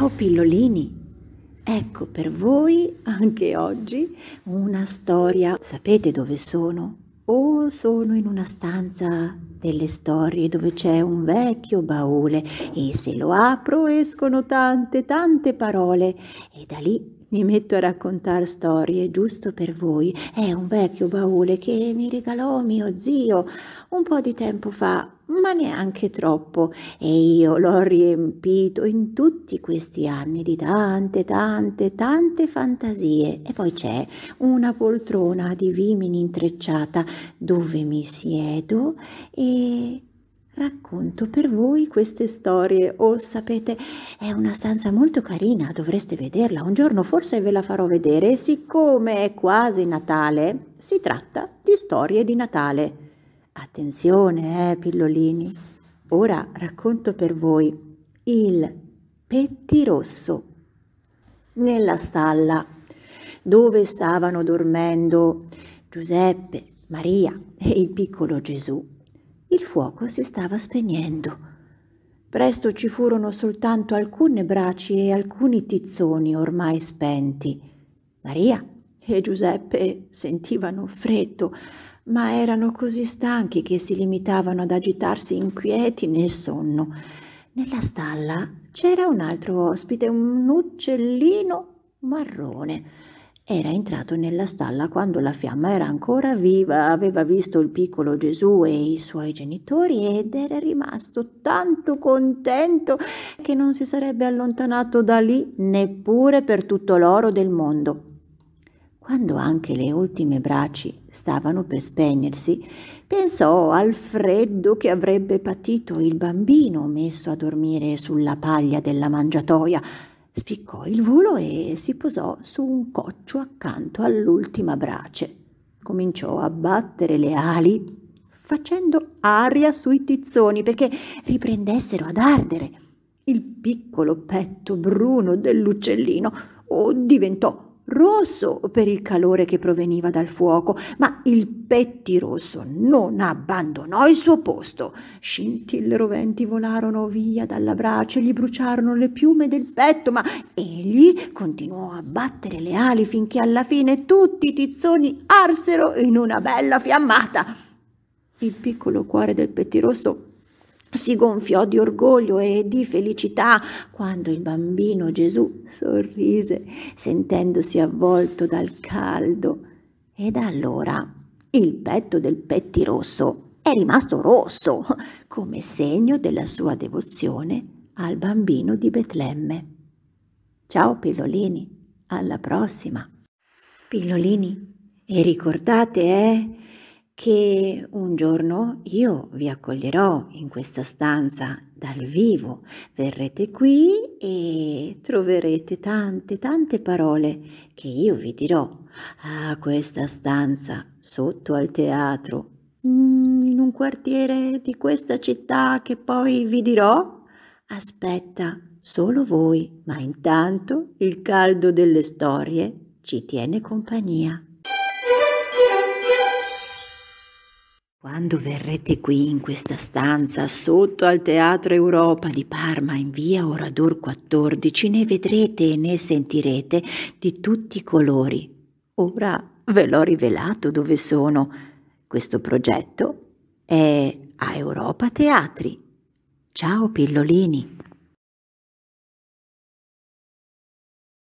Ciao pillolini! Ecco per voi anche oggi una storia. Sapete dove sono? O oh, sono in una stanza delle storie dove c'è un vecchio baule e se lo apro escono tante, tante parole e da lì mi metto a raccontare storie giusto per voi. È un vecchio baule che mi regalò mio zio un po' di tempo fa ma neanche troppo, e io l'ho riempito in tutti questi anni di tante, tante, tante fantasie. E poi c'è una poltrona di vimini intrecciata dove mi siedo e racconto per voi queste storie. Oh, sapete, è una stanza molto carina, dovreste vederla. Un giorno forse ve la farò vedere. E siccome è quasi Natale, si tratta di storie di Natale. Attenzione, eh, pillolini. Ora racconto per voi il pettirosso nella stalla dove stavano dormendo Giuseppe, Maria e il piccolo Gesù. Il fuoco si stava spegnendo. Presto ci furono soltanto alcune braci e alcuni tizzoni ormai spenti. Maria e Giuseppe sentivano freddo, ma erano così stanchi che si limitavano ad agitarsi inquieti nel sonno. Nella stalla c'era un altro ospite, un uccellino marrone. Era entrato nella stalla quando la fiamma era ancora viva, aveva visto il piccolo Gesù e i suoi genitori ed era rimasto tanto contento che non si sarebbe allontanato da lì neppure per tutto l'oro del mondo quando anche le ultime braci stavano per spegnersi, pensò al freddo che avrebbe patito il bambino messo a dormire sulla paglia della mangiatoia. Spiccò il volo e si posò su un coccio accanto all'ultima brace. Cominciò a battere le ali facendo aria sui tizzoni perché riprendessero ad ardere. Il piccolo petto bruno dell'uccellino oh, diventò rosso per il calore che proveniva dal fuoco, ma il pettirosso non abbandonò il suo posto. Scintille roventi volarono via dalla brace, gli bruciarono le piume del petto, ma egli continuò a battere le ali finché alla fine tutti i tizzoni arsero in una bella fiammata. Il piccolo cuore del pettirosso si gonfiò di orgoglio e di felicità quando il bambino Gesù sorrise, sentendosi avvolto dal caldo. E da allora il petto del pettirosso è rimasto rosso, come segno della sua devozione al bambino di Betlemme. Ciao pillolini, alla prossima! Pillolini, e ricordate, eh? che un giorno io vi accoglierò in questa stanza dal vivo, verrete qui e troverete tante tante parole che io vi dirò. Ah, questa stanza sotto al teatro, mm, in un quartiere di questa città che poi vi dirò, aspetta solo voi, ma intanto il caldo delle storie ci tiene compagnia. Quando verrete qui in questa stanza sotto al Teatro Europa di Parma in via Orador 14 ne vedrete e ne sentirete di tutti i colori. Ora ve l'ho rivelato dove sono. Questo progetto è a Europa Teatri. Ciao pillolini!